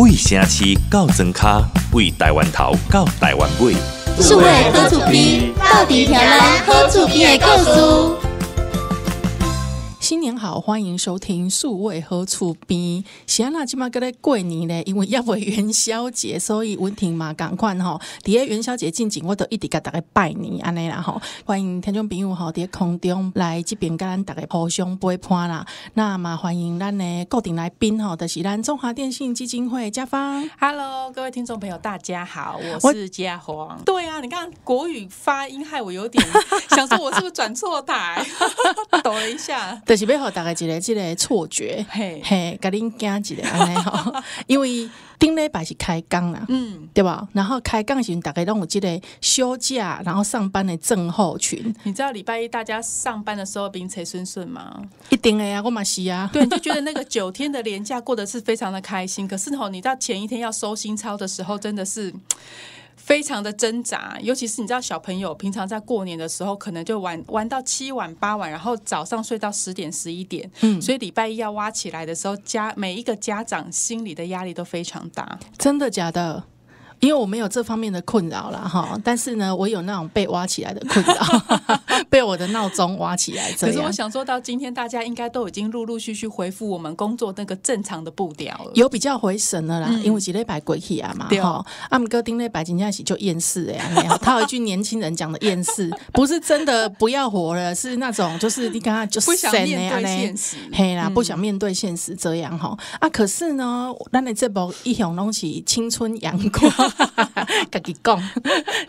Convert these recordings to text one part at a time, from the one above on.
为城市到砖卡，为台湾头到台湾尾，数位好厝边，到底听人好厝边的故事。新年好，欢迎收听数位何处边？喜安拉今麦格嘞过年嘞，因为要为元宵节，所以文婷嘛赶快吼，第一元宵节进景，我都一直跟大家拜年安尼啦吼。欢迎听众朋友吼，第一空中来这边跟大家互相陪伴啦。那嘛欢迎咱的固定来宾吼，就是咱中华电信基金会嘉芳。Hello，各位听众朋友，大家好，我是嘉黄。对啊，你看国语发音害我有点 想说，我是不是转错台？抖了一下。是要后大家一个、一个错觉，嘿，惊一个吓，吓，因为顶礼拜是开工了，嗯，对吧？然后开岗时大概让有记个休假，然后上班的症候群。你知道礼拜一大家上班的时候，兵车顺顺吗？一定的呀，我嘛是啊。对，就觉得那个九天的连假过得是非常的开心。可是吼，你到前一天要收薪操的时候，真的是。非常的挣扎，尤其是你知道，小朋友平常在过年的时候，可能就玩玩到七晚八晚，然后早上睡到十点十一点，嗯，所以礼拜一要挖起来的时候，家每一个家长心里的压力都非常大。真的假的？因为我没有这方面的困扰了哈，但是呢，我有那种被挖起来的困扰。被我的闹钟挖起来，可是我想说到今天，大家应该都已经陆陆续续回复我们工作那个正常的步调了，有比较回神了啦，因为几礼拜鬼气啊嘛，对吼，阿姆哥丁内白今天起就厌世哎，他有 一句年轻人讲的厌世，不是真的不要活了，是那种就是你刚刚就是不想面对现实，黑啦，不想面对现实这样哈，啊，可是呢，咱的这部一桶东是青春阳光，自己讲，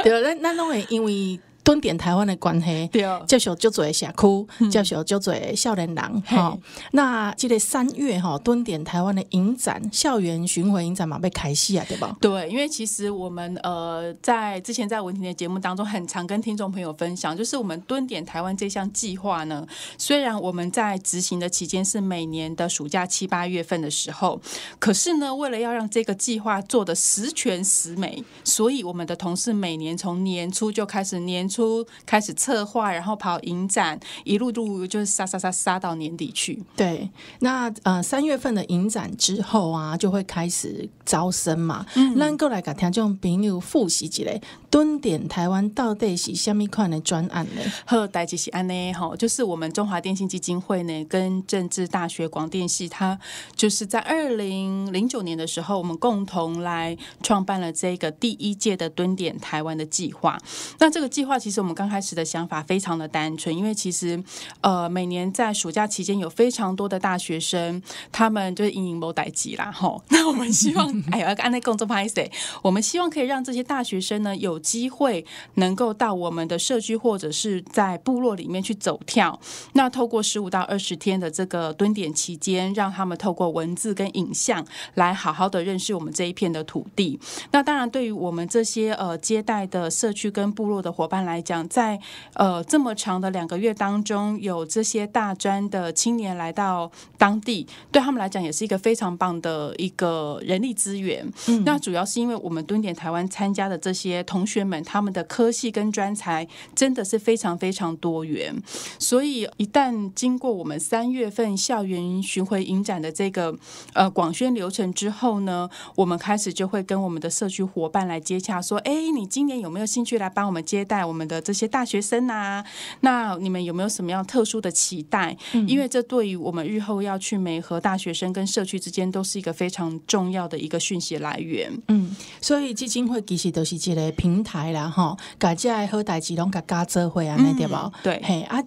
对啊，那会因为。蹲点台湾的关系，对哦，较少、较侪社区，叫小就嘴。少年人，好。那这个三月哈，蹲点台湾的影展，校园巡回影展嘛，被开戏啊，对吧？对，因为其实我们呃，在之前在文婷的节目当中，很常跟听众朋友分享，就是我们蹲点台湾这项计划呢，虽然我们在执行的期间是每年的暑假七八月份的时候，可是呢，为了要让这个计划做的十全十美，所以我们的同事每年从年初就开始年。初开始策划，然后跑影展，一路路就是杀杀杀杀到年底去。对，那呃三月份的影展之后啊，就会开始招生嘛。嗯，那过来讲听，就朋友复习之类，蹲点台湾到底是什么款的专案呢？呵，代志是安呢？吼，就是我们中华电信基金会呢，跟政治大学广电系，它就是在二零零九年的时候，我们共同来创办了这个第一届的蹲点台湾的计划。那这个计划。其实我们刚开始的想法非常的单纯，因为其实呃，每年在暑假期间有非常多的大学生，他们就是隐隐某代级啦，吼。那我们希望，哎呀，那安内工作拍谁？我们希望可以让这些大学生呢有机会能够到我们的社区或者是在部落里面去走跳。那透过十五到二十天的这个蹲点期间，让他们透过文字跟影像来好好的认识我们这一片的土地。那当然，对于我们这些呃接待的社区跟部落的伙伴来，来讲，在呃这么长的两个月当中，有这些大专的青年来到当地，对他们来讲也是一个非常棒的一个人力资源。那主要是因为我们蹲点台湾参加的这些同学们，他们的科系跟专才真的是非常非常多元。所以一旦经过我们三月份校园巡回影展的这个呃广宣流程之后呢，我们开始就会跟我们的社区伙伴来接洽，说：“哎，你今年有没有兴趣来帮我们接待我们？”们的这些大学生呐，那你们有没有什么样特殊的期待？因为这对于我们日后要去美和大学生跟社区之间，都是一个非常重要的一个讯息来源。嗯，所以基金会其实都是一个平台啦，哈，各家好代志拢各家做会啊，那对吧？对，嘿啊。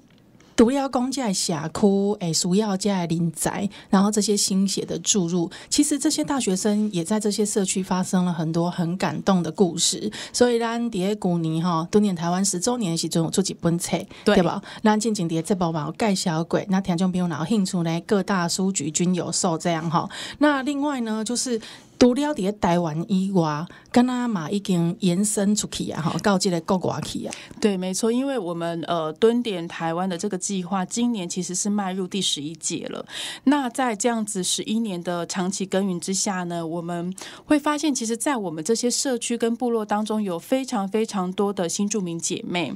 毒药公在辖区，诶，毒药在林宅，然后这些心血的注入，其实这些大学生也在这些社区发生了很多很感动的故事。所以，咱第二五年哈，多年台湾十周年的时候做几本册，对吧？那最景的这部嘛，盖小鬼，那听众朋友然后兴趣呢，各大书局均有售，这样哈。那另外呢，就是。除了这些台湾以外，跟阿妈已经延伸出去啊，哈，到这个国外去啊。对，没错，因为我们呃蹲点台湾的这个计划，今年其实是迈入第十一届了。那在这样子十一年的长期耕耘之下呢，我们会发现，其实，在我们这些社区跟部落当中，有非常非常多的新住民姐妹。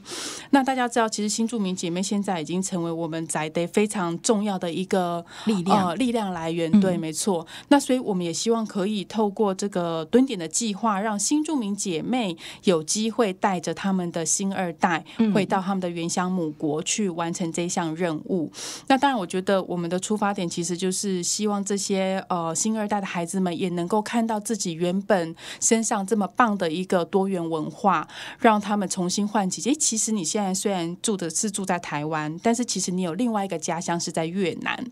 那大家知道，其实新住民姐妹现在已经成为我们宅的非常重要的一个力量，力量来源。对，没错。那所以我们也希望可以。透过这个蹲点的计划，让新住民姐妹有机会带着他们的新二代，会到他们的原乡母国去完成这项任务。那当然，我觉得我们的出发点其实就是希望这些呃新二代的孩子们也能够看到自己原本身上这么棒的一个多元文化，让他们重新唤起。诶，其实你现在虽然住的是住在台湾，但是其实你有另外一个家乡是在越南。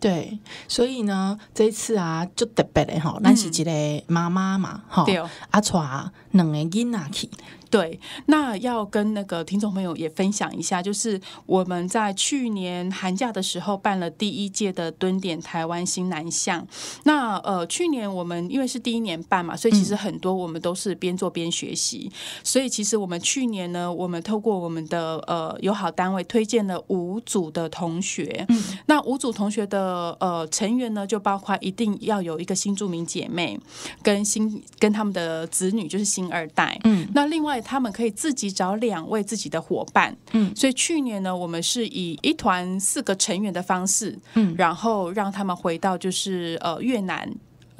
对，所以呢，这次啊，就特别的哈，那是一个妈妈嘛，哈，阿查两个囡拿去。对，那要跟那个听众朋友也分享一下，就是我们在去年寒假的时候办了第一届的蹲点台湾新南向。那呃，去年我们因为是第一年办嘛，所以其实很多我们都是边做边学习。所以其实我们去年呢，我们透过我们的呃友好单位推荐了五组的同学。嗯，那五组同学的。呃呃，成员呢就包括一定要有一个新著名姐妹，跟新跟他们的子女就是新二代，嗯，那另外他们可以自己找两位自己的伙伴，嗯，所以去年呢，我们是以一团四个成员的方式，嗯，然后让他们回到就是呃越南。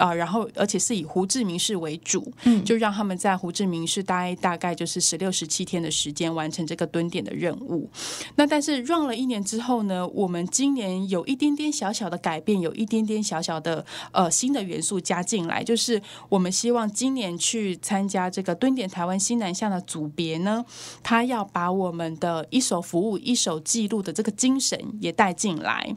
啊，然后而且是以胡志明市为主，嗯，就让他们在胡志明市待大概就是十六十七天的时间，完成这个蹲点的任务。那但是 run 了一年之后呢，我们今年有一点点小小的改变，有一点点小小的呃新的元素加进来，就是我们希望今年去参加这个蹲点台湾新南向的组别呢，他要把我们的一手服务、一手记录的这个精神也带进来。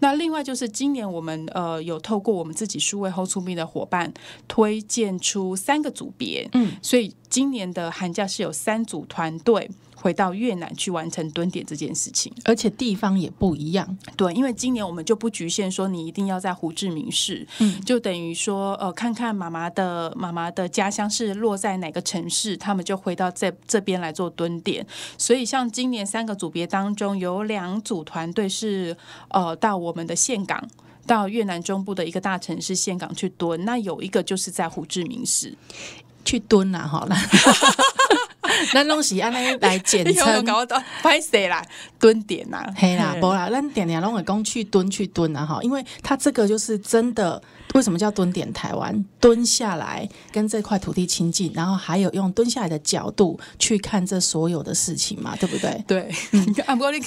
那另外就是今年我们呃有透过我们自己数位后出。的伙伴推荐出三个组别，嗯，所以今年的寒假是有三组团队回到越南去完成蹲点这件事情，而且地方也不一样，对，因为今年我们就不局限说你一定要在胡志明市，嗯，就等于说呃，看看妈妈的妈妈的家乡是落在哪个城市，他们就回到这这边来做蹲点，所以像今年三个组别当中有两组团队是呃到我们的岘港。到越南中部的一个大城市岘港去蹲，那有一个就是在胡志明市去蹲呐，好了，那东西安来来简称，拍 色啦，蹲点呐，嘿啦，不啦，咱点点，弄会工去蹲去蹲啦哈，因为他这个就是真的。为什么叫蹲点台湾？蹲下来跟这块土地亲近，然后还有用蹲下来的角度去看这所有的事情嘛，对不对？对。啊，不过你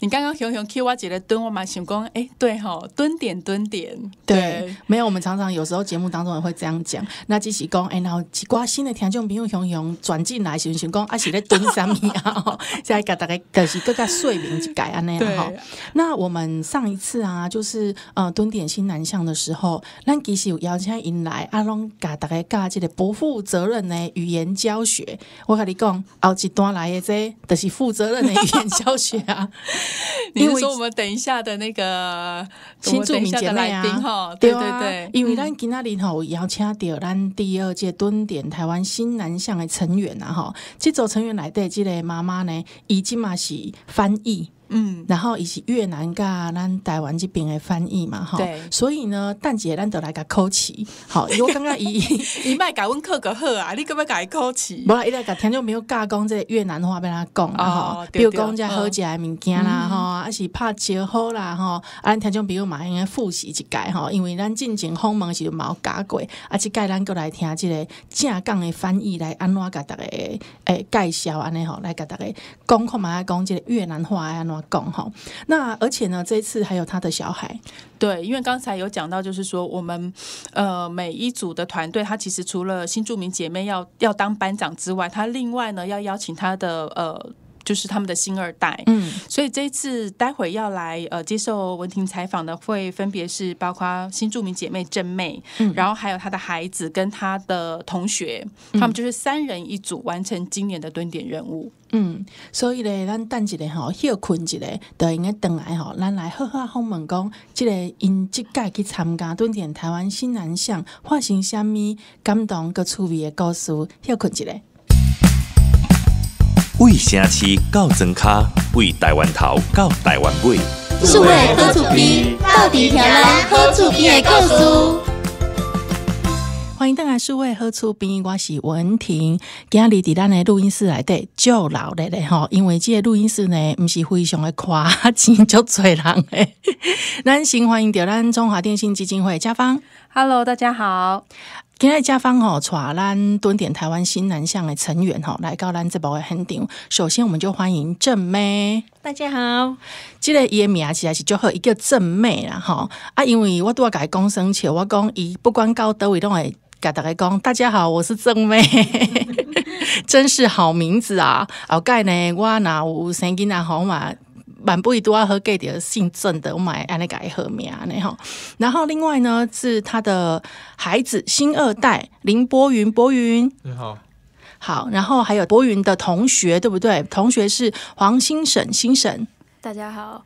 你刚刚熊熊 Q 我姐来蹲我嘛，想讲哎，对哈，蹲点蹲点。对。没有，我们常常有时候节目当中也会这样讲，那只是讲哎，然后一关心的听众朋友熊熊转进来，想想讲啊，是在蹲什么啊？在跟大家就是更加眠屏改安那样哈。那我们上一次啊，就是呃蹲点新南向的时候。咱其实有邀请因来，啊，拢教大家教即个不负责任的语言教学。我甲你讲，后一段来的这就是负责任的语言教学啊。你说我们等一下的那个，新著名姐妹啊？对对对。因为咱今仔日吼邀请到咱第二届蹲点台湾新南向的成员啊吼，这组成员来的这个妈妈呢，已经嘛是翻译。嗯，然后以及越南噶咱台湾这边的翻译嘛，哈，所以呢，蛋姐咱得来个考试 好，因为我刚刚伊 伊卖甲问考个好啊，你干要伊考试，无啦，伊来个听众没有教讲这越南话，别来讲，然比如讲遮好食的物件啦，哈，还是拍招呼啦，哈，啊，听众朋友嘛应该复习一届哈，因为咱进前访问时阵嘛，冇教过，啊，且届咱过来听这个正港的翻译来安怎甲大个诶，介绍安尼吼，来个大概，讲看嘛讲这越南话怎。哈，那而且呢，这一次还有他的小孩，对，因为刚才有讲到，就是说我们呃每一组的团队，他其实除了新住民姐妹要要当班长之外，他另外呢要邀请他的呃。就是他们的新二代，嗯，所以这一次待会要来呃接受文婷采访的会分别是包括新著名姐妹真妹，嗯，然后还有她的孩子跟她的同学，他们就是三人一组完成今年的蹲点任务，嗯，所以咧，咱等一下吼休困一下，都应该等来吼，咱来好好访问讲，即个因即届去参加蹲点台湾新南向发生虾米感动个趣味的故事休困一下。为城市到装卡，为台湾头到台湾尾。数位喝出边到底听人喝出边的故事。欢迎登台数位喝出边的，我是文婷，今日嚟到咱的录音室来对就老了嘞吼，因为这录音室呢，唔是非常的夸张，就 济人诶。咱先欢迎着咱中华电信基金会嘉方 Hello，大家好。今日甲方吼，带咱蹲点台湾新南向的成员吼，来到咱这保的现场。首先，我们就欢迎正妹。大家好，这个伊的名字也是叫好一个正妹啦，吼。啊！因为我都要改讲生，笑，我讲伊不管到得会拢会甲大家讲，大家好，我是正妹，真是好名字啊！后盖呢，我若有生囡仔吼嘛。满不宜都要喝 gay 的姓郑的，我买安利改喝名，你哈。然后另外呢是他的孩子新二代林波云博云，你好，好。然后还有博云的同学对不对？同学是黄新省新省，大家好。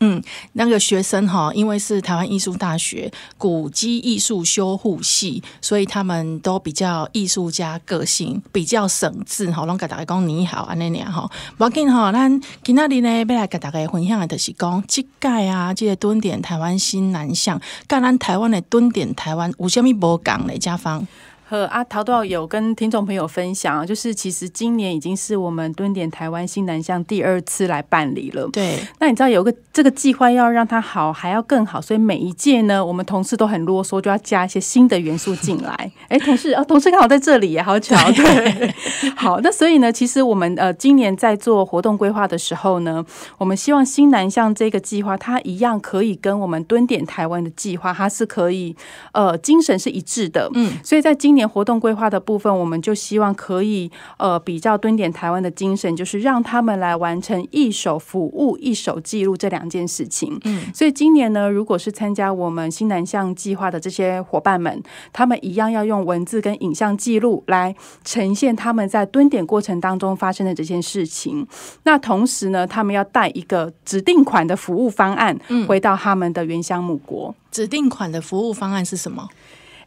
嗯，那个学生哈，因为是台湾艺术大学古迹艺术修护系，所以他们都比较艺术家个性，比较省字哈。拢甲大家讲，你好安尼年哈，我紧哈，咱今天呢，要来给大家分享的，就是讲即届啊，这个蹲点台湾新南向，跟咱台湾的蹲点台湾，有啥咪无共的，甲方。和阿陶都有跟听众朋友分享啊，就是其实今年已经是我们蹲点台湾新南向第二次来办理了。对，那你知道有个这个计划要让它好，还要更好，所以每一届呢，我们同事都很啰嗦，就要加一些新的元素进来。哎，同事啊，同事刚好在这里，好巧。对，好，那所以呢，其实我们呃今年在做活动规划的时候呢，我们希望新南向这个计划它一样可以跟我们蹲点台湾的计划，它是可以呃精神是一致的。嗯，所以在今年活动规划的部分，我们就希望可以呃比较蹲点台湾的精神，就是让他们来完成一手服务、一手记录这两件事情。嗯，所以今年呢，如果是参加我们新南向计划的这些伙伴们，他们一样要用文字跟影像记录来呈现他们在蹲点过程当中发生的这件事情。那同时呢，他们要带一个指定款的服务方案，嗯，回到他们的原乡母国。指定款的服务方案是什么？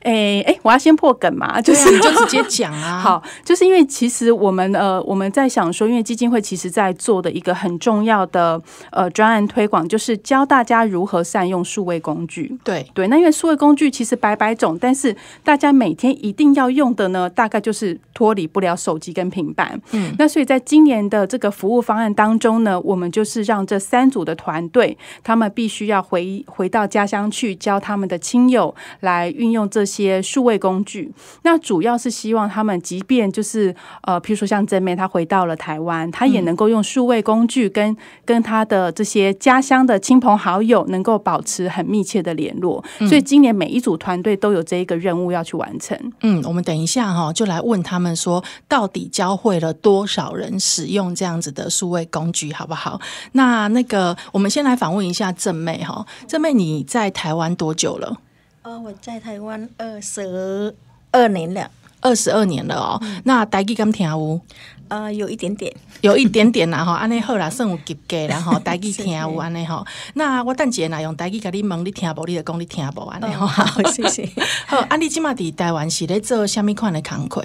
哎哎，我要先破梗嘛，就是你就直接讲啊，好，就是因为其实我们呃我们在想说，因为基金会其实在做的一个很重要的呃专案推广，就是教大家如何善用数位工具。对对，那因为数位工具其实百百种，但是大家每天一定要用的呢，大概就是脱离不了手机跟平板。嗯，那所以在今年的这个服务方案当中呢，我们就是让这三组的团队，他们必须要回回到家乡去教他们的亲友来运用这。些数位工具，那主要是希望他们，即便就是呃，譬如说像正妹，她回到了台湾，她也能够用数位工具跟跟她的这些家乡的亲朋好友能够保持很密切的联络。所以今年每一组团队都有这一个任务要去完成。嗯，我们等一下哈，就来问他们说，到底教会了多少人使用这样子的数位工具，好不好？那那个，我们先来访问一下正妹哈，正妹你在台湾多久了？哦，我在台湾二十二年了，二十二年了哦。那台吉敢听唔？呃，有一点点，有一点点啦哈。安尼好啦，算有及格啦吼。台吉听有安尼吼。那我等姐来用台吉甲你问，你听不？你就讲你听不？安尼哈。好，谢谢。好，安尼今麦伫台湾是咧做什么款的工课？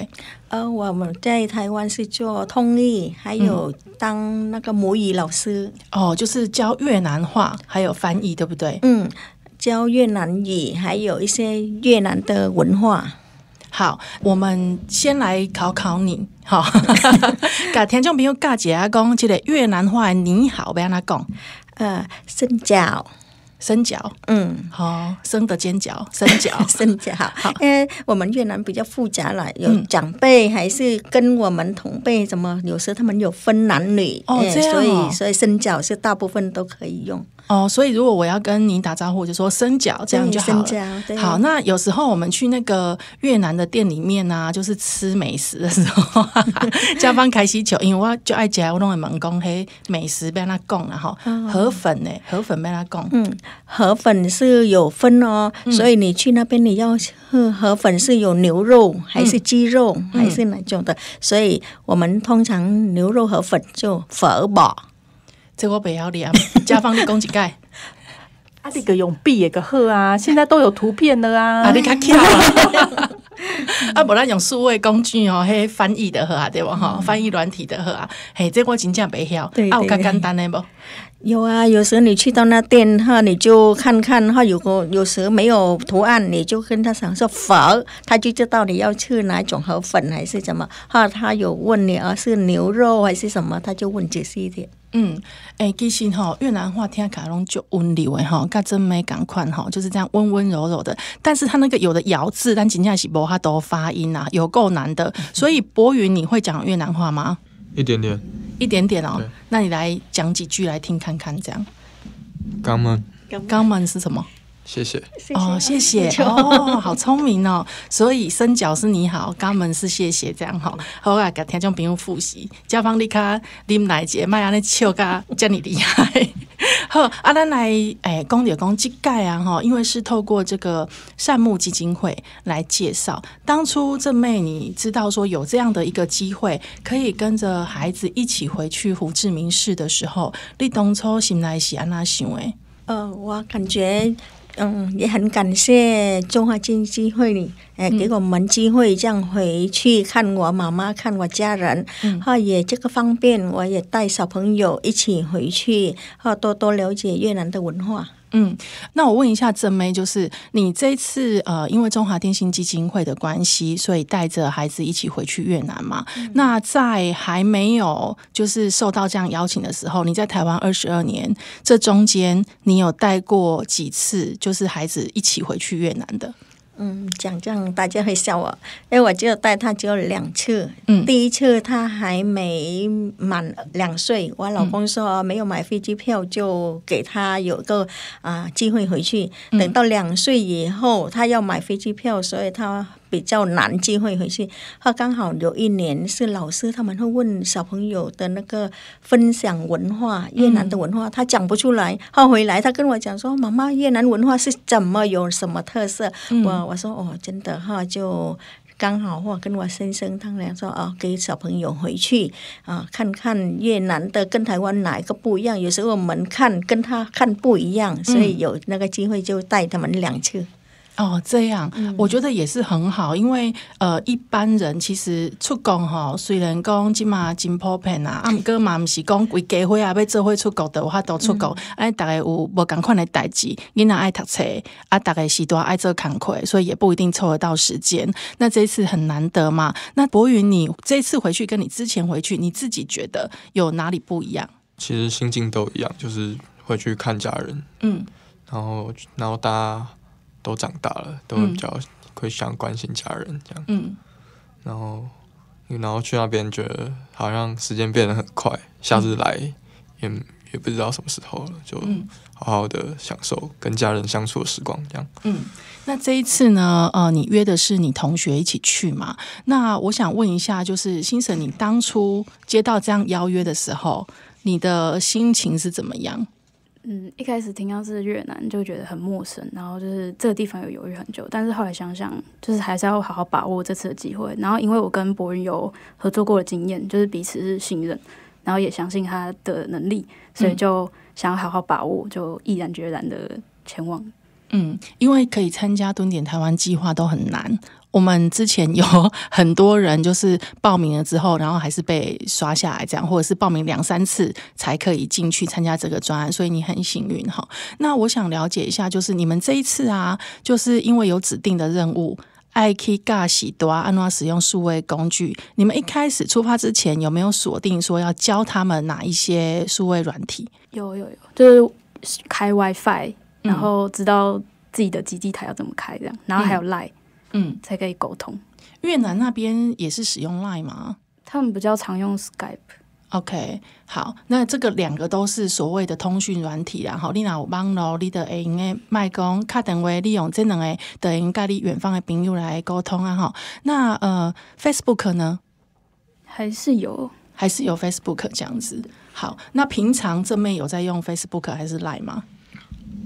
呃，我们在台湾是做通译，还有当那个母语老师。哦，就是教越南话，还有翻译，对不对？嗯。教越南语，还有一些越南的文化。好，我们先来考考你。好，噶田中朋友，噶姐阿公，记得越南话你好，别让那讲。呃，伸脚，伸脚，嗯，好，生的尖角，伸 脚，伸脚，好。为我们越南比较复杂了，有长辈还是跟我们同辈，怎么？有时他们有分男女，哦，所以所以伸脚是大部分都可以用。哦，所以如果我要跟你打招呼，就说生脚这样就好了。好，那有时候我们去那个越南的店里面啊，就是吃美食的时候，加芳开心笑，因为我就爱讲，我拢会猛攻。嘿美食，被他讲了哈。河粉呢，河粉被他讲，嗯，河粉是有分哦，所以你去那边你要河粉是有牛肉还是鸡肉还是哪种的，所以我们通常牛肉河粉就粉宝。这我不要了啊！加方的工具盖。啊，这个用笔，也个画啊，现在都有图片了啊！啊，不然 用数位工具哦，嘿，翻译的啊，对不哈？翻译软体的啊，嘿，这我真正不会。啊，有更简单的不？有啊，有时候你去到那店哈，你就看看哈，有个有时没有图案，你就跟他讲说粉，他就知道你要吃哪种河粉还是什么。哈，他有问你啊，是牛肉还是什么？他就问这些的。嗯，诶，其实哈，越南话听来卡隆就温柔诶哈，嘎真没赶快哈，就是这样温温柔柔的。但是它那个有的咬字，但真正是播，太多发音啊，有够难的。所以博云，你会讲越南话吗？一点点，一点点哦。那你来讲几句来听看看，这样。肛门，肛门是什么？谢谢哦，谢谢 哦，好聪明哦。所以伸脚是你好，肛门是谢谢这样哈。好啊，给听众朋友复习。甲方你卡你们来接，卖安尼笑噶，真你厉害。好，阿兰来，哎，公爹公几盖啊？哈，因为是透过这个善木基金会来介绍。当初正妹，你知道说有这样的一个机会，可以跟着孩子一起回去胡志明市的时候，你当初心来是安那行为？呃，我感觉。嗯，也很感谢中华经济会诶给我们机会，这样回去看我妈妈，看我家人。后也这个方便，我也带小朋友一起回去，哈，多多了解越南的文化。嗯，那我问一下真妹，就是你这次呃，因为中华电信基金会的关系，所以带着孩子一起回去越南嘛？那在还没有就是受到这样邀请的时候，你在台湾二十二年，这中间你有带过几次就是孩子一起回去越南的？嗯，讲这样大家会笑我，因为我就带他只有两次。第一次他还没满两岁，我老公说没有买飞机票就给他有个啊机会回去。等到两岁以后，他要买飞机票，所以他。比较难，机会回去。哈，刚好有一年是老师，他们会问小朋友的那个分享文化，越南的文化，他讲不出来。哈，回来他跟我讲说，妈妈，越南文化是怎么，有什么特色？我我说哦，真的哈，就刚好我跟我先生商量说，哦，给小朋友回去啊，看看越南的跟台湾哪一个不一样，有时候我们看跟他看不一样，所以有那个机会就带他们两次。哦，这样，我觉得也是很好，因为呃，一般人其实出工哈，虽然讲今嘛金普平啊，阿哥嘛唔是讲规家伙啊要做会出国的，话都出国，哎，大概有无咁款的代志，囡仔爱读册，啊，大概是多爱做工课，所以也不一定凑得到时间。那这一次很难得嘛。那博宇，你这次回去跟你之前回去，你自己觉得有哪里不一样？其实心境都一样，就是回去看家人，嗯，然后然后大家。都长大了，都比较会想关心家人这样。嗯，然后，然后去那边觉得好像时间变得很快，下次来也也不知道什么时候了，就好好的享受跟家人相处的时光这样。嗯，那这一次呢？呃，你约的是你同学一起去嘛？那我想问一下，就是星神，你当初接到这样邀约的时候，你的心情是怎么样？嗯，一开始听到是越南就觉得很陌生，然后就是这个地方有犹豫很久，但是后来想想，就是还是要好好把握这次的机会。然后因为我跟博云有合作过的经验，就是彼此是信任，然后也相信他的能力，所以就想要好好把握，就毅然决然的前往。嗯，因为可以参加蹲点台湾计划都很难。我们之前有很多人就是报名了之后，然后还是被刷下来这样，或者是报名两三次才可以进去参加这个专案，所以你很幸运哈。那我想了解一下，就是你们这一次啊，就是因为有指定的任务，iK Gas 多安 n 使用数位工具，你们一开始出发之前有没有锁定说要教他们哪一些数位软体？有有有，就是开 WiFi，然后知道自己的基地台要怎么开这样，然后还有 Line。嗯，才可以沟通。越南那边也是使用 Line 吗？他们比较常用 Skype。OK，好，那这个两个都是所谓的通讯软体，然后你有网络，你的应该麦工卡等位利用这两位，等于跟你远方的朋友来沟通啊。哈，那呃，Facebook 呢？还是有，还是有 Facebook 这样子。好，那平常正妹有在用 Facebook 还是 Line 吗？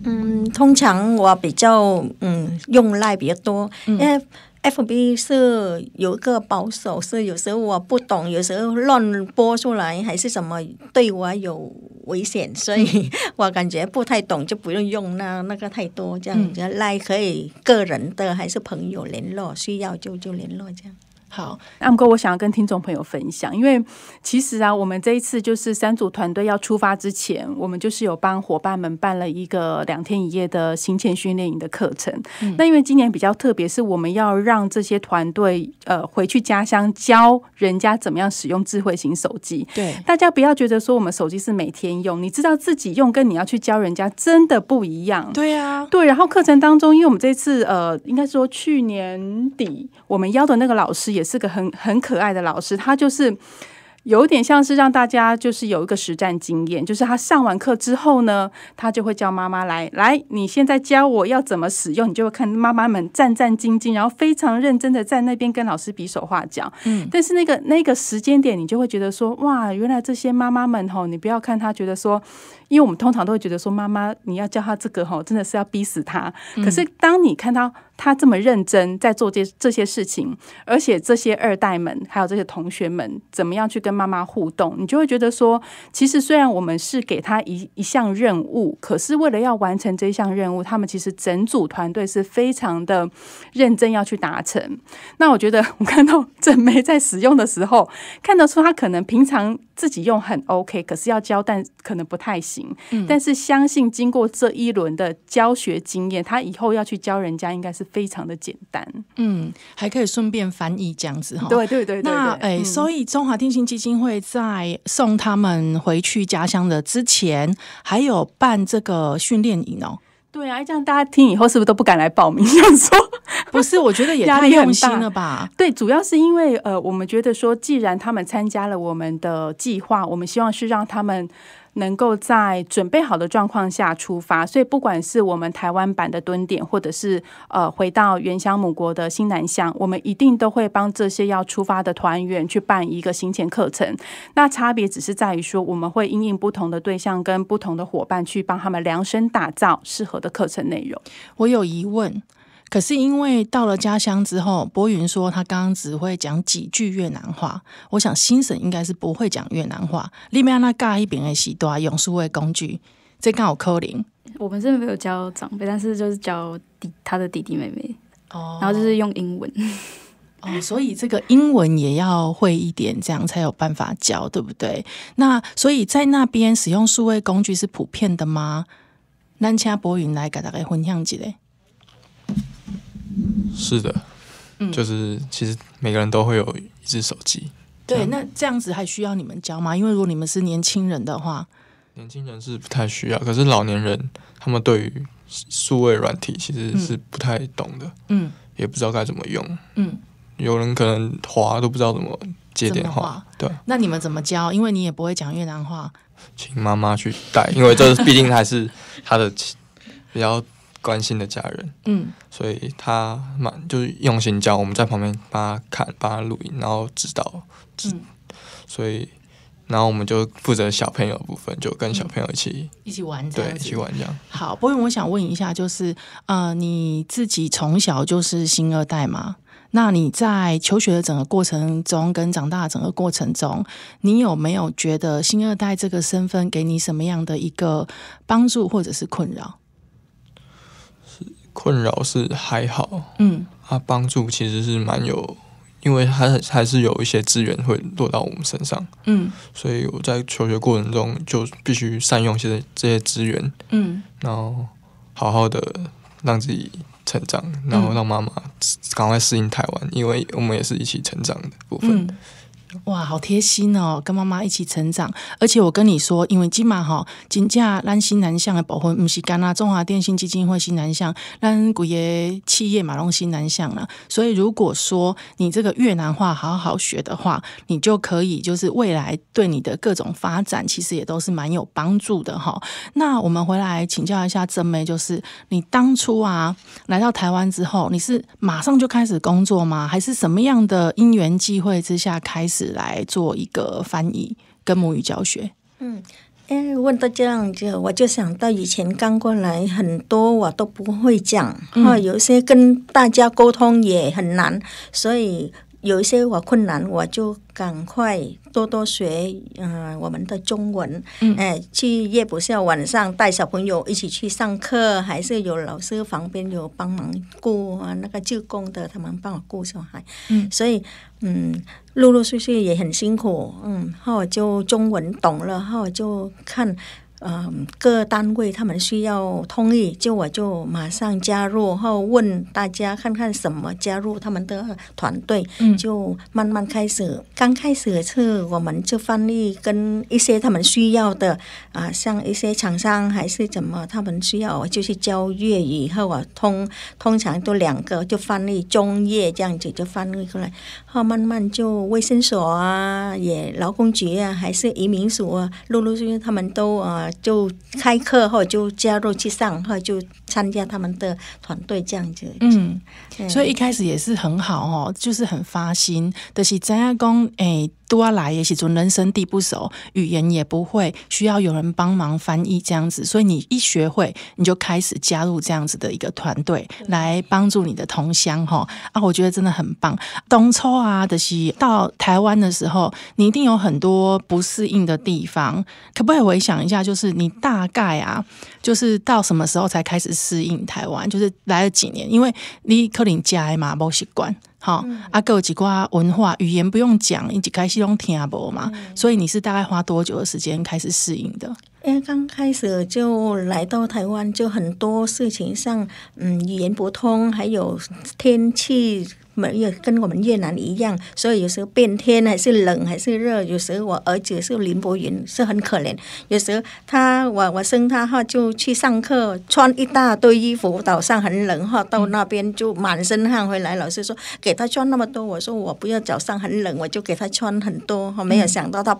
嗯，通常我比较嗯用赖比较多，因为 FB 是有一个保守，是有时候我不懂，有时候乱播出来还是什么对我有危险，所以 我感觉不太懂就不用用那那个太多这样，赖可以个人的还是朋友联络需要就就联络这样。好，那么我想要跟听众朋友分享，因为其实啊，我们这一次就是三组团队要出发之前，我们就是有帮伙伴们办了一个两天一夜的行前训练营的课程。那因为今年比较特别，是我们要让这些团队呃回去家乡教人家怎么样使用智慧型手机。对，大家不要觉得说我们手机是每天用，你知道自己用跟你要去教人家真的不一样。对啊，对。然后课程当中，因为我们这次呃，应该说去年底我们邀的那个老师也。也是个很很可爱的老师，他就是有点像是让大家就是有一个实战经验，就是他上完课之后呢，他就会叫妈妈来，来，你现在教我要怎么使用，你就会看妈妈们战战兢兢，然后非常认真的在那边跟老师比手画脚，嗯，但是那个那个时间点，你就会觉得说，哇，原来这些妈妈们吼，你不要看他觉得说，因为我们通常都会觉得说，妈妈你要教他这个吼，真的是要逼死他，可是当你看到。他这么认真在做这这些事情，而且这些二代们还有这些同学们，怎么样去跟妈妈互动？你就会觉得说，其实虽然我们是给他一一项任务，可是为了要完成这项任务，他们其实整组团队是非常的认真要去达成。那我觉得，我看到整枚在使用的时候，看得出他可能平常。自己用很 OK，可是要教，但可能不太行。嗯，但是相信经过这一轮的教学经验，他以后要去教人家，应该是非常的简单。嗯，还可以顺便翻译这样子哈。对对对对。那哎，所以中华电信基金会在送他们回去家乡的之前，还有办这个训练营哦。对啊，这样大家听以后是不是都不敢来报名？这样说，不是，我觉得也 太用心了吧？对，主要是因为呃，我们觉得说，既然他们参加了我们的计划，我们希望是让他们。能够在准备好的状况下出发，所以不管是我们台湾版的蹲点，或者是呃回到原乡母国的新南乡，我们一定都会帮这些要出发的团员去办一个行前课程。那差别只是在于说，我们会因应不同的对象跟不同的伙伴，去帮他们量身打造适合的课程内容。我有疑问。可是因为到了家乡之后，波云说他刚刚只会讲几句越南话。我想新省应该是不会讲越南话。里面那尬一边的习多用数位工具，这刚好扣零。我们这边没有教长辈，但是就是教弟他的弟弟妹妹。哦，然后就是用英文。哦，所以这个英文也要会一点，这样才有办法教，对不对？那所以在那边使用数位工具是普遍的吗？那请波云来给大家分享一下。是的，嗯，就是其实每个人都会有一只手机。对，那这样子还需要你们教吗？因为如果你们是年轻人的话，年轻人是不太需要。可是老年人他们对于数位软体其实是不太懂的，嗯，也不知道该怎么用，嗯，有人可能滑都不知道怎么接电话，对。那你们怎么教？因为你也不会讲越南话，请妈妈去带，因为这毕竟还是她的比较。关心的家人，嗯，所以他蛮就是用心教，我们在旁边帮他看，帮他录音，然后指导，嗯，所以然后我们就负责小朋友部分，就跟小朋友一起一起玩，对，一起玩这样。好，不过我想问一下，就是呃，你自己从小就是新二代嘛？那你在求学的整个过程中，跟长大的整个过程中，你有没有觉得新二代这个身份给你什么样的一个帮助，或者是困扰？困扰是还好，嗯，啊，帮助其实是蛮有，因为还还是有一些资源会落到我们身上，嗯，所以我在求学过程中就必须善用现些这些资源，嗯，然后好好的让自己成长，然后让妈妈赶快适应台湾，因为我们也是一起成长的部分。哇，好贴心哦，跟妈妈一起成长。而且我跟你说，因为今嘛哈金价兰新南向的保护，不是干啦，中华电信基金会西南向，让古爷企业马龙西南向了。所以如果说你这个越南话好好学的话，你就可以就是未来对你的各种发展，其实也都是蛮有帮助的哈。那我们回来请教一下真梅，就是你当初啊来到台湾之后，你是马上就开始工作吗？还是什么样的因缘际会之下开始？来做一个翻译跟母语教学。嗯，哎，问到这样子，我就想到以前刚过来，很多我都不会讲，哈，有些跟大家沟通也很难，所以有一些我困难，我就赶快多多学，嗯，我们的中文，嗯，去夜补校晚上带小朋友一起去上课，还是有老师旁边有帮忙顾啊，那个旧工的他们帮我顾小孩，嗯，所以，嗯。陆陆续续也很辛苦，嗯，后就中文懂了，后就看。嗯，各单位他们需要同意，就我就马上加入，后问大家看看什么加入他们的团队，就慢慢开始。刚开始是我们就翻译跟一些他们需要的啊，像一些厂商还是怎么，他们需要就是教粤语，后啊通通常都两个就翻译中粤这样子就翻译过来，后慢慢就卫生所啊，也劳工局啊，还是移民署啊，陆陆续续他们都啊。就开课后就加入去上课，就参加他们的团队这样子，嗯，所以一开始也是很好哦，就是很发心，但是怎样讲哎，都来也是从人生地不熟，语言也不会，需要有人帮忙翻译这样子，所以你一学会，你就开始加入这样子的一个团队来帮助你的同乡哈啊，我觉得真的很棒。东抽啊，就是到台湾的时候，你一定有很多不适应的地方，可不可以回想一下就是。是你大概啊，就是到什么时候才开始适应台湾？就是来了几年，因为你可能家嘛不习惯，好阿哥几瓜文化语言不用讲，一开始用听不婆嘛，所以你是大概花多久的时间开始适应的？因为刚开始就来到台湾，就很多事情上，嗯，语言不通，还有天气。没有跟我们越南一样，所以有时候变天还是冷还是热。有时候我儿子是林博云，是很可怜。有时候他我我生他哈就去上课，穿一大堆衣服，早上很冷哈，到那边就满身汗回来。老师说给他穿那么多，我说我不要早上很冷，我就给他穿很多哈。没有想到他。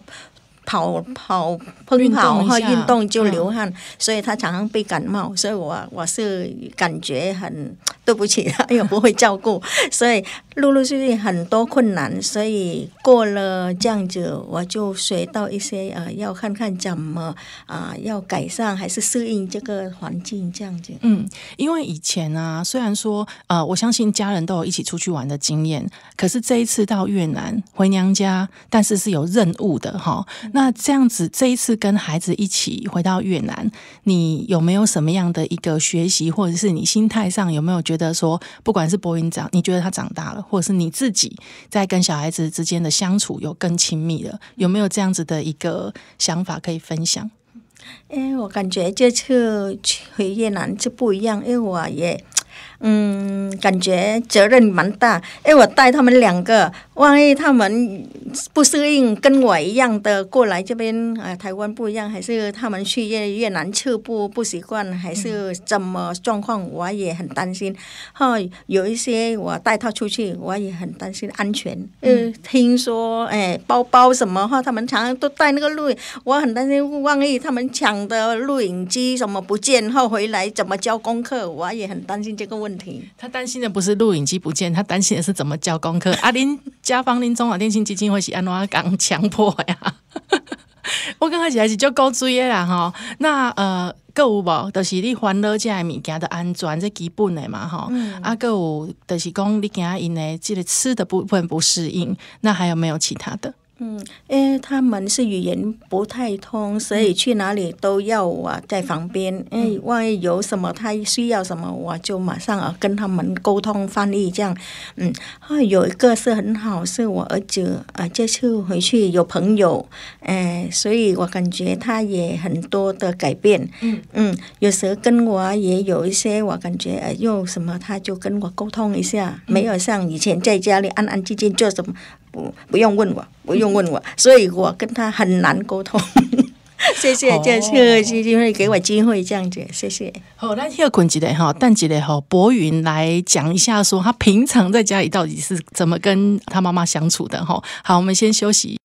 跑跑，奔跑哈，运动就流汗，所以他常常被感冒，所以我我是感觉很对不起他，又 不会照顾，所以。陆陆续续很多困难，所以过了这样子，我就学到一些呃，要看看怎么啊，要改善还是适应这个环境这样子。嗯，因为以前呢，虽然说呃，我相信家人都有一起出去玩的经验，可是这一次到越南回娘家，但是是有任务的哈。那这样子，这一次跟孩子一起回到越南，你有没有什么样的一个学习，或者是你心态上有没有觉得说，不管是博云长，你觉得他长大了？或是你自己在跟小孩子之间的相处有更亲密的，有没有这样子的一个想法可以分享？因为我感觉这次回越南就不一样，因为我也。嗯，感觉责任蛮大。哎，我带他们两个，万一他们不适应跟我一样的过来这边啊，台湾不一样，还是他们去越越南吃不不习惯，还是怎么状况？我也很担心。哈，有一些我带他出去，我也很担心安全。嗯，听说哎，包包什么哈，他们常常都带那个录，我很担心，万一他们抢的录影机什么不见，哈，回来怎么交功课？我也很担心这个问题。他担心的不是录影机不见，他担心的是怎么交功课。阿林嘉芳、林中啊、电信基金会是安怎讲强迫呀。我刚开始还是教高水的啦哈。那呃，购无？就是你烦恼这的物件的安全，这基本的嘛哈。啊，购有就是讲你惊因的，这个吃的部分不适应。那还有没有其他的？嗯，为他们是语言不太通，所以去哪里都要我，在旁边。诶，万一有什么他需要什么，我就马上啊跟他们沟通翻译这样。嗯，啊，有一个是很好，是我儿子啊，这次回去有朋友，诶，所以我感觉他也很多的改变。嗯嗯，有时候跟我也有一些，我感觉有什么他就跟我沟通一下，没有像以前在家里安安静静做什么。不不用问我，不用问我，所以我跟他很难沟通。谢谢，谢谢机会给我机会这样子，谢谢。好，那要滚几雷哈，蛋几雷哈，博云来讲一下，说他平常在家里到底是怎么跟他妈妈相处的哈？好，我们先休息。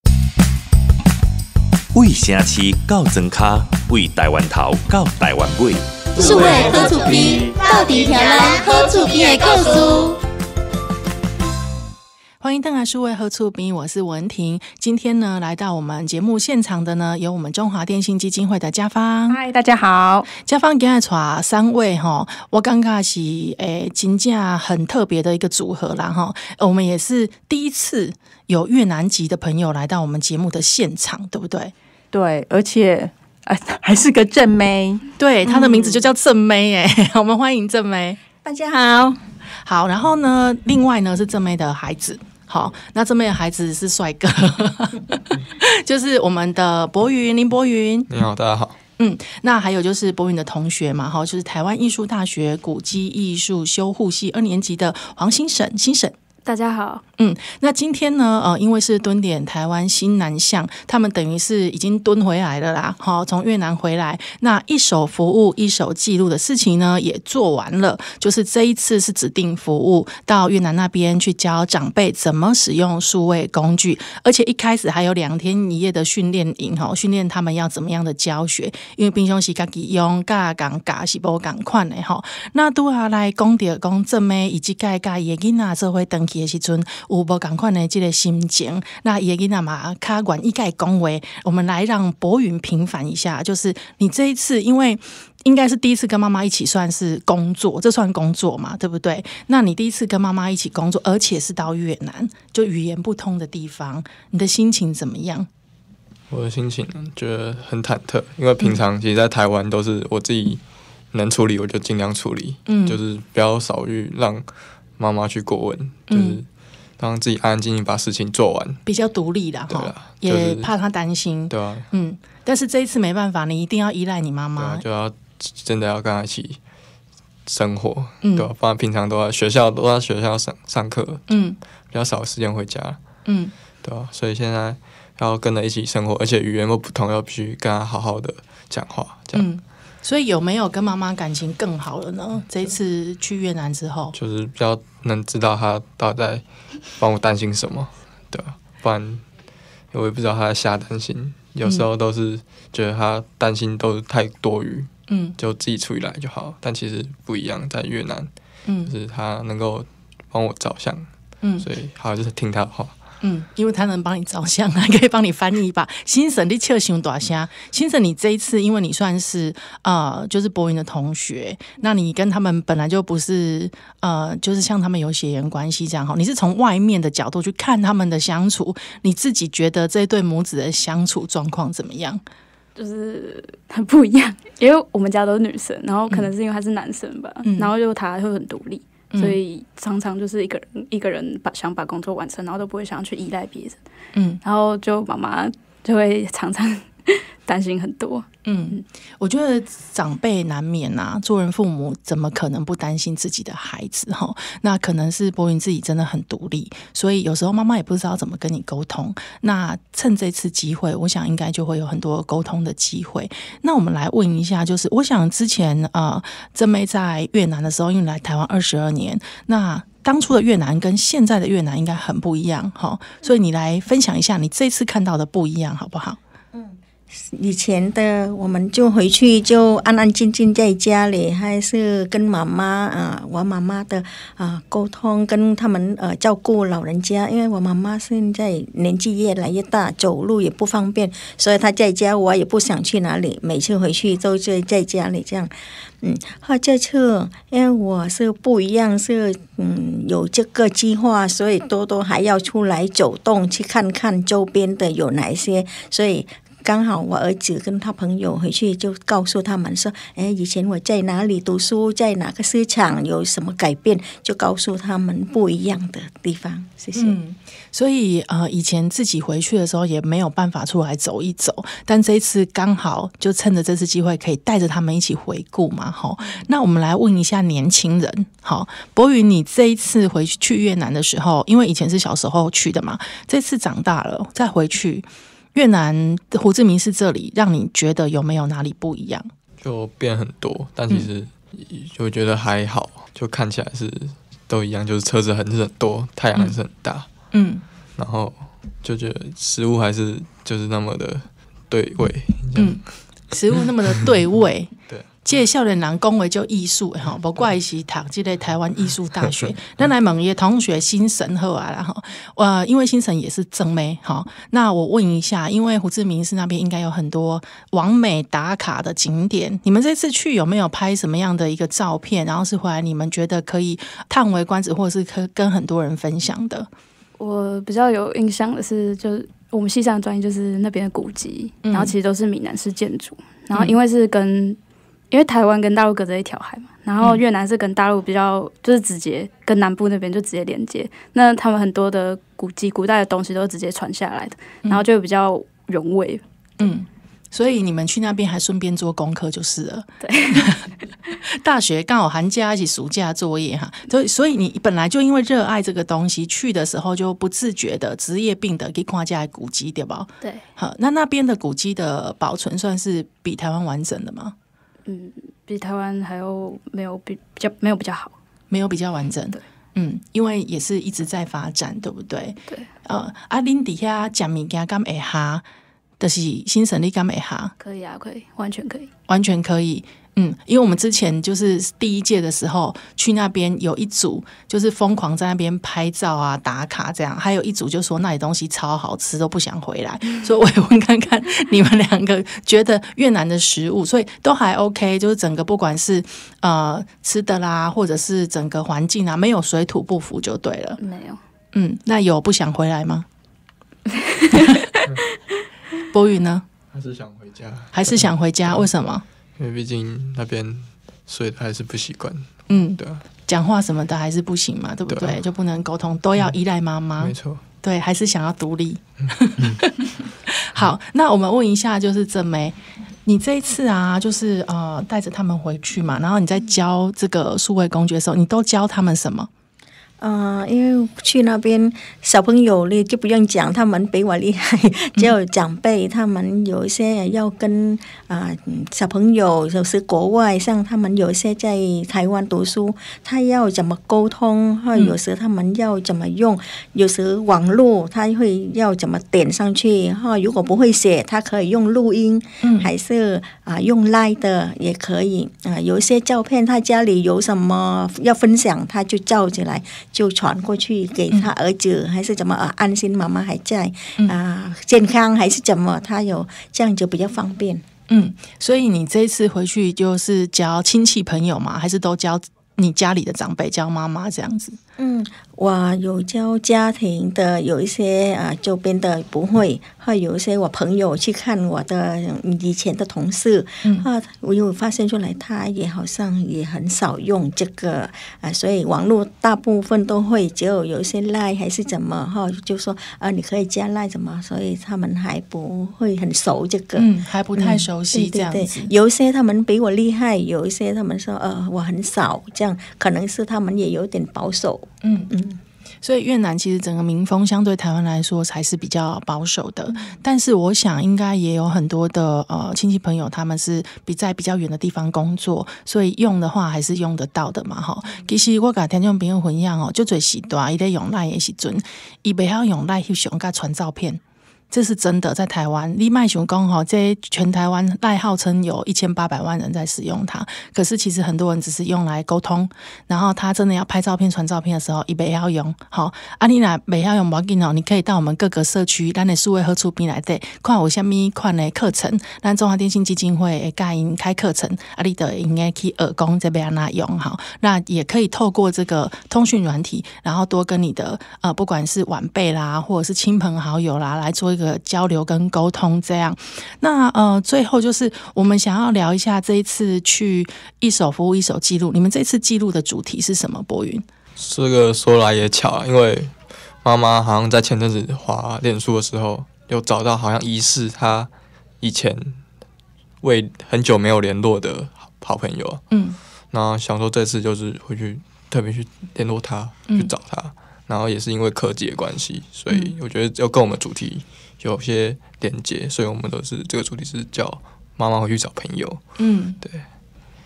为城市到砖卡，为台湾头到台湾尾。各位好，主持到底听人好主编的故事。欢迎邓来书为何醋比。我是文婷。今天呢，来到我们节目现场的呢，有我们中华电信基金会的家芳。嗨，大家好。家芳今天抓三位哈，我感刚是诶，金价很特别的一个组合啦哈。我们也是第一次有越南籍的朋友来到我们节目的现场，对不对？对，而且 还是个正妹。对，她的名字就叫正妹诶。我们欢迎正妹。大家好，好。然后呢，另外呢是正妹的孩子。好，那这边的孩子是帅哥，就是我们的博云林博云，你好，大家好，嗯，那还有就是博云的同学嘛，哈，就是台湾艺术大学古籍艺术修护系二年级的黄新省新省。大家好，嗯，那今天呢，呃，因为是蹲点台湾新南向，他们等于是已经蹲回来了啦。好，从越南回来，那一手服务一手记录的事情呢也做完了。就是这一次是指定服务到越南那边去教长辈怎么使用数位工具，而且一开始还有两天一夜的训练营，哈，训练他们要怎么样的教学。因为冰兄是家己用咖港咖是不赶快的哈，那都要来工地工，正咩，以及盖盖野囡啊，这会等。也是准，我无赶款的这个心情。那也跟妈妈卡管一概恭维，我们来让博云平反一下。就是你这一次，因为应该是第一次跟妈妈一起，算是工作，这算工作嘛，对不对？那你第一次跟妈妈一起工作，而且是到越南，就语言不通的地方，你的心情怎么样？我的心情觉得很忐忑，因为平常其实在台湾都是我自己能处理，我就尽量处理，嗯，就是不要少于让。妈妈去过问，就是让自己安安静静把事情做完，比较独立的，对也怕他担心，对啊，嗯，但是这一次没办法，你一定要依赖你妈妈，就要真的要跟他一起生活，吧？不然平常都在学校，都在学校上上课，嗯，比较少时间回家，嗯，对啊，所以现在要跟他一起生活，而且语言又不同，要必须跟他好好的讲话，这样。所以有没有跟妈妈感情更好了呢？这次去越南之后，就是比较能知道她到底在帮我担心什么，对不然我也不知道她在瞎担心。有时候都是觉得她担心都太多余，嗯，就自己处理来就好。但其实不一样，在越南，嗯，就是她能够帮我照相，嗯，所以好就是听她的话。嗯，因为他能帮你照相，还 可以帮你翻译吧。先生，你切尔行动先生，你这一次，因为你算是啊，就是播音的同学，那你跟他们本来就不是呃，就是像他们有血缘关系这样哈。你是从外面的角度去看他们的相处，你自己觉得这对母子的相处状况怎么样？就是很不一样，因 为我们家都是女生，然后可能是因为他是男生吧，然后就他会很独立。所以常常就是一个人一个人把想把工作完成，然后都不会想要去依赖别人，嗯，然后就妈妈就会常常。担心很多，嗯，我觉得长辈难免呐，做人父母怎么可能不担心自己的孩子哈？那可能是博云自己真的很独立，所以有时候妈妈也不知道怎么跟你沟通。那趁这次机会，我想应该就会有很多沟通的机会。那我们来问一下，就是我想之前啊，真妹在越南的时候，因为来台湾二十二年，那当初的越南跟现在的越南应该很不一样哈，所以你来分享一下你这次看到的不一样好不好？以前的我们就回去就安安静静在家里，还是跟妈妈啊，我妈妈的啊沟通，跟他们呃照顾老人家。因为我妈妈现在年纪越来越大，走路也不方便，所以她在家，我也不想去哪里。每次回去都是在家里这样。嗯，好，这次因为我是不一样，是嗯有这个计划，所以多多还要出来走动，去看看周边的有哪一些，所以。刚好我儿子跟他朋友回去，就告诉他们说：“哎，以前我在哪里读书，在哪个市场有什么改变，就告诉他们不一样的地方。”谢谢。所以呃，以前自己回去的时候也没有办法出来走一走，但这次刚好就趁着这次机会，可以带着他们一起回顾嘛。好，那我们来问一下年轻人。好，博宇，你这一次回去越南的时候，因为以前是小时候去的嘛，这次长大了再回去。越南胡志明市这里，让你觉得有没有哪里不一样？就变很多，但其实就觉得还好，就看起来是都一样，就是车子还是很多，太阳还是很大，嗯，然后就觉得食物还是就是那么的对味，嗯，食物那么的对味，对。即个校男蓝工维叫艺术哈，不怪喜是读即个台湾艺术大学。那来，我们同学心神好啊，然后，呃，因为心神也是正美哈。那我问一下，因为胡志明市那边应该有很多往美打卡的景点，你们这次去有没有拍什么样的一个照片？然后是回来你们觉得可以叹为观止，或者是可跟很多人分享的？我比较有印象的是，就我们系上的专业就是那边的古迹，然后其实都是闽南式建筑，然后因为是跟因为台湾跟大陆隔着一条海嘛，然后越南是跟大陆比较就是直接跟南部那边就直接连接，那他们很多的古迹、古代的东西都是直接传下来的，然后就比较原味。嗯，所以你们去那边还顺便做功课就是了。对，大学刚好寒假一起暑假作业哈，所以所以你本来就因为热爱这个东西，去的时候就不自觉的职业病的给夸加古迹对吧？对。好，那那边的古迹的保存算是比台湾完整的吗？嗯，比台湾还有没有比比较没有比较好，没有比较完整。对，嗯，因为也是一直在发展，对不对？对，呃，阿林底下讲物件敢会下，就是新神力敢会下，可以啊，可以，完全可以，完全可以。嗯，因为我们之前就是第一届的时候去那边，有一组就是疯狂在那边拍照啊、打卡这样，还有一组就说那里东西超好吃，都不想回来。所以我也问看看你们两个觉得越南的食物，所以都还 OK，就是整个不管是呃吃的啦，或者是整个环境啊，没有水土不服就对了。没有。嗯，那有不想回来吗？博 宇呢？还是想回家？还是想回家？为什么？因为毕竟那边睡的还是不习惯，嗯，对，讲话什么的还是不行嘛，对不对？就不能沟通，都要依赖妈妈，没错，对，还是想要独立。好，那我们问一下，就是郑梅，你这一次啊，就是呃，带着他们回去嘛，然后你在教这个数位公爵的时候，你都教他们什么？呃，因为去那边小朋友呢，就不用讲，他们比我厉害。只有长辈，他们有一些要跟啊小朋友，有时国外像他们有一些在台湾读书，他要怎么沟通？或有时他们要怎么用？有时网络他会要怎么点上去？哈，如果不会写，他可以用录音，还是啊用来的也可以啊。有一些照片，他家里有什么要分享，他就照起来。就传过去给他儿子，还是怎么安心？妈妈还在啊，健康还是怎么？他有这样就比较方便。嗯，所以你这次回去就是交亲戚朋友嘛，还是都交你家里的长辈，交妈妈这样子。嗯，我有教家庭的，有一些啊周边的不会，还有一些我朋友去看我的以前的同事，啊，我有发现出来，他也好像也很少用这个啊，所以网络大部分都会，只有有些赖还是怎么哈，就说啊，你可以加赖怎么，所以他们还不会很熟这个，嗯，还不太熟悉这样子。有一些他们比我厉害，有一些他们说呃我很少这样，可能是他们也有点保守。嗯嗯，所以越南其实整个民风相对台湾来说还是比较保守的，但是我想应该也有很多的呃亲戚朋友他们是比在比较远的地方工作，所以用的话还是用得到的嘛哈。其实我感觉众朋友分样哦，就最喜多，伊在用赖也是准，伊袂晓用赖去相甲传照片。这是真的，在台湾，你卖熊刚吼，这全台湾代号称有一千八百万人在使用它。可是其实很多人只是用来沟通，然后他真的要拍照片、传照片的时候，一般要用。好，阿丽娜，每要用不要紧哦，你可以到我们各个社区，让的数位喝出冰来对。看有下面一款的课程，让中华电信基金会加营开课程，阿丽的应该去耳功这边那用好，那也可以透过这个通讯软体，然后多跟你的呃，不管是晚辈啦，或者是亲朋好友啦，来做。这个交流跟沟通这样，那呃，最后就是我们想要聊一下这一次去一手服务一手记录，你们这次记录的主题是什么？博云，这个说来也巧啊，因为妈妈好像在前阵子华念书的时候，有找到好像疑似她以前未很久没有联络的好朋友，嗯，然后想说这次就是会去特别去联络他，去找他，然后也是因为科技的关系，所以我觉得要跟我们主题。有些连接，所以我们都是这个主题是叫妈妈回去找朋友。嗯，对。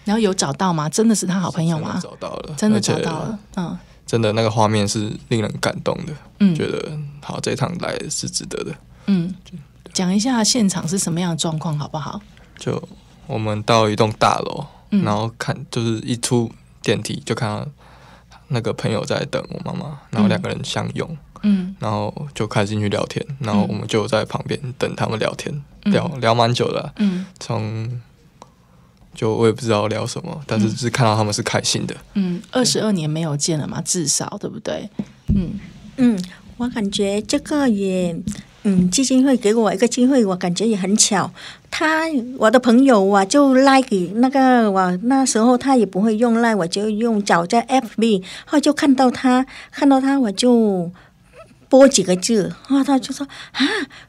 然后有找到吗？真的是他好朋友吗？找到了，真的找到了。嗯，真的那个画面是令人感动的。嗯，觉得好，这一趟来是值得的。嗯，讲一下现场是什么样的状况好不好？就我们到一栋大楼，然后看就是一出电梯就看到那个朋友在等我妈妈，然后两个人相拥。嗯，然后就开始进去聊天，然后我们就在旁边等他们聊天，聊聊蛮久了，从就我也不知道聊什么，但是是看到他们是开心的。嗯，二十二年没有见了嘛，至少对不对？嗯嗯，我感觉这个也嗯基金会给我一个机会，我感觉也很巧。他我的朋友啊，就赖给那个我那时候他也不会用赖，我就用找在 FB，后就看到他看到他我就。播几个字，啊，他就说啊，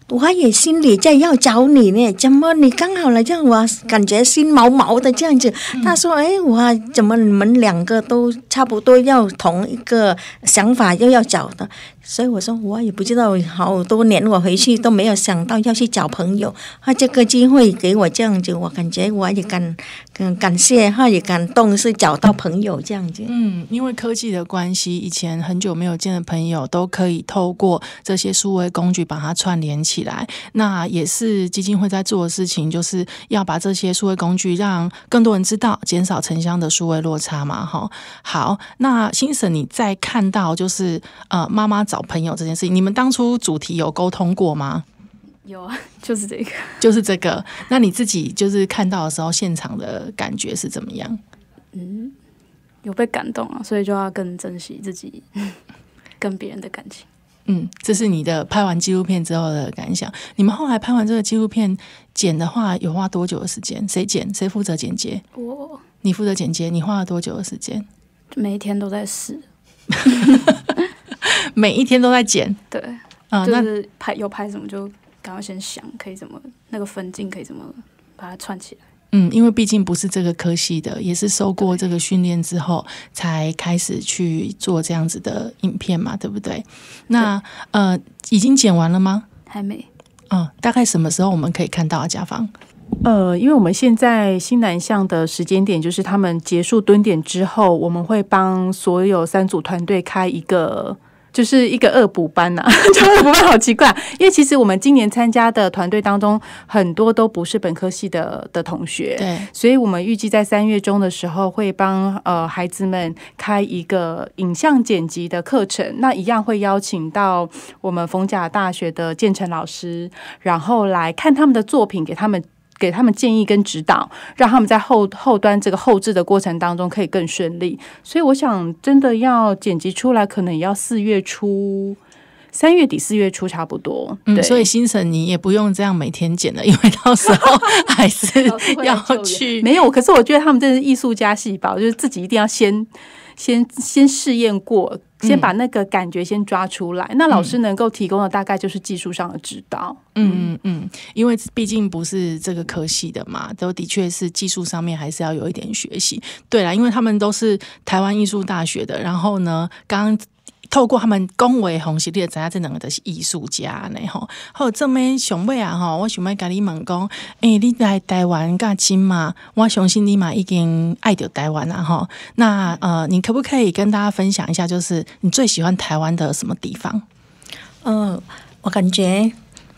我也心里在要找你呢，怎么你刚好来叫我，感觉心毛毛的这样子。他说，哎，我怎么你们两个都差不多要同一个想法，又要找的。所以我说，我也不知道，好多年我回去都没有想到要去找朋友。他这个机会给我这样子，我感觉我也感感感谢，他也感动，是找到朋友这样子。嗯，因为科技的关系，以前很久没有见的朋友都可以透过这些数位工具把它串联起来。那也是基金会在做的事情，就是要把这些数位工具让更多人知道，减少城乡的数位落差嘛。哈，好，那先生，你在看到就是呃，妈妈。找朋友这件事情，你们当初主题有沟通过吗？有，啊，就是这个，就是这个。那你自己就是看到的时候，现场的感觉是怎么样？嗯，有被感动啊，所以就要更珍惜自己 跟别人的感情。嗯，这是你的拍完纪录片之后的感想。你们后来拍完这个纪录片剪的话，有花多久的时间？谁剪？谁负责剪辑？我，你负责剪辑，你花了多久的时间？每一天都在试。每一天都在剪，对，啊，就是拍，有拍什么就赶快先想，可以怎么那个分镜，可以怎么把它串起来。嗯，因为毕竟不是这个科系的，也是受过这个训练之后才开始去做这样子的影片嘛，对不对？那呃，已经剪完了吗？还没。啊，大概什么时候我们可以看到啊？甲方？呃，因为我们现在新南向的时间点就是他们结束蹲点之后，我们会帮所有三组团队开一个。就是一个恶补班呐，恶补班好奇怪，因为其实我们今年参加的团队当中，很多都不是本科系的的同学，对，所以我们预计在三月中的时候会帮呃孩子们开一个影像剪辑的课程，那一样会邀请到我们逢甲大学的建成老师，然后来看他们的作品，给他们。给他们建议跟指导，让他们在后后端这个后置的过程当中可以更顺利。所以我想，真的要剪辑出来，可能也要四月初，三月底四月初差不多。嗯，所以星辰你也不用这样每天剪了，因为到时候还是 要去。没有，可是我觉得他们真是艺术家细胞，就是自己一定要先。先先试验过，先把那个感觉先抓出来。那老师能够提供的大概就是技术上的指导。嗯嗯，嗯，因为毕竟不是这个科系的嘛，都的确是技术上面还是要有一点学习。对啦，因为他们都是台湾艺术大学的，然后呢，刚。透过他们恭维红也知道这两个都是艺术家呢吼。好，这边熊妹啊哈，我想要跟你们讲，哎，你来台湾干久嘛？我相信你嘛已经爱着台湾了吼。那呃，你可不可以跟大家分享一下，就是你最喜欢台湾的什么地方？呃，我感觉，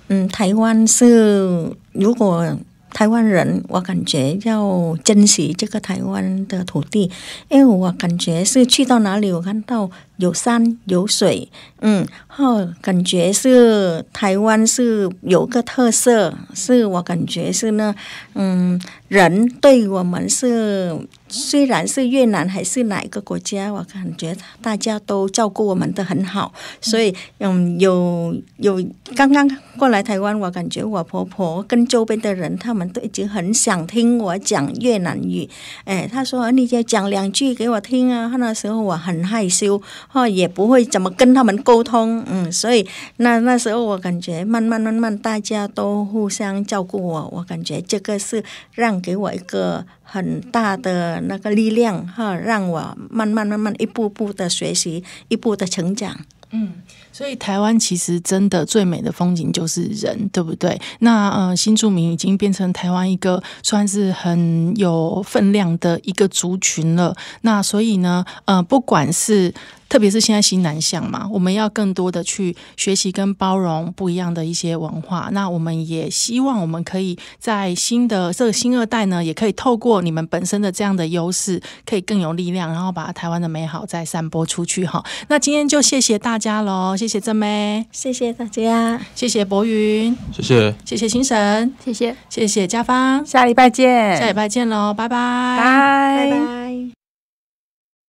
嗯，台湾是，如果台湾人，我感觉要珍惜这个台湾的土地。因为我感觉是去到哪里，我看到。有山有水，嗯，后感觉是台湾是有个特色，是我感觉是呢，嗯，人对我们是虽然是越南还是哪个国家，我感觉大家都照顾我们的很好，所以嗯，有有刚刚过来台湾，我感觉我婆婆跟周边的人，他们都已经很想听我讲越南语，哎，他说你就讲两句给我听啊，那时候我很害羞。哈，也不会怎么跟他们沟通，嗯，所以那那时候我感觉慢慢慢慢，大家都互相照顾我，我感觉这个是让给我一个很大的那个力量哈，让我慢慢慢慢一步步的学习，一步的成长。嗯，所以台湾其实真的最美的风景就是人，对不对？那呃，新住民已经变成台湾一个算是很有分量的一个族群了。那所以呢，呃，不管是特别是现在新南向嘛，我们要更多的去学习跟包容不一样的一些文化。那我们也希望我们可以在新的这个新二代呢，也可以透过你们本身的这样的优势，可以更有力量，然后把台湾的美好再散播出去哈。那今天就谢谢大家喽，谢谢正妹，谢谢大家，谢谢博云，谢谢，谢谢星神，谢谢，谢谢嘉芳，下礼拜见，下礼拜见喽，拜拜，拜拜。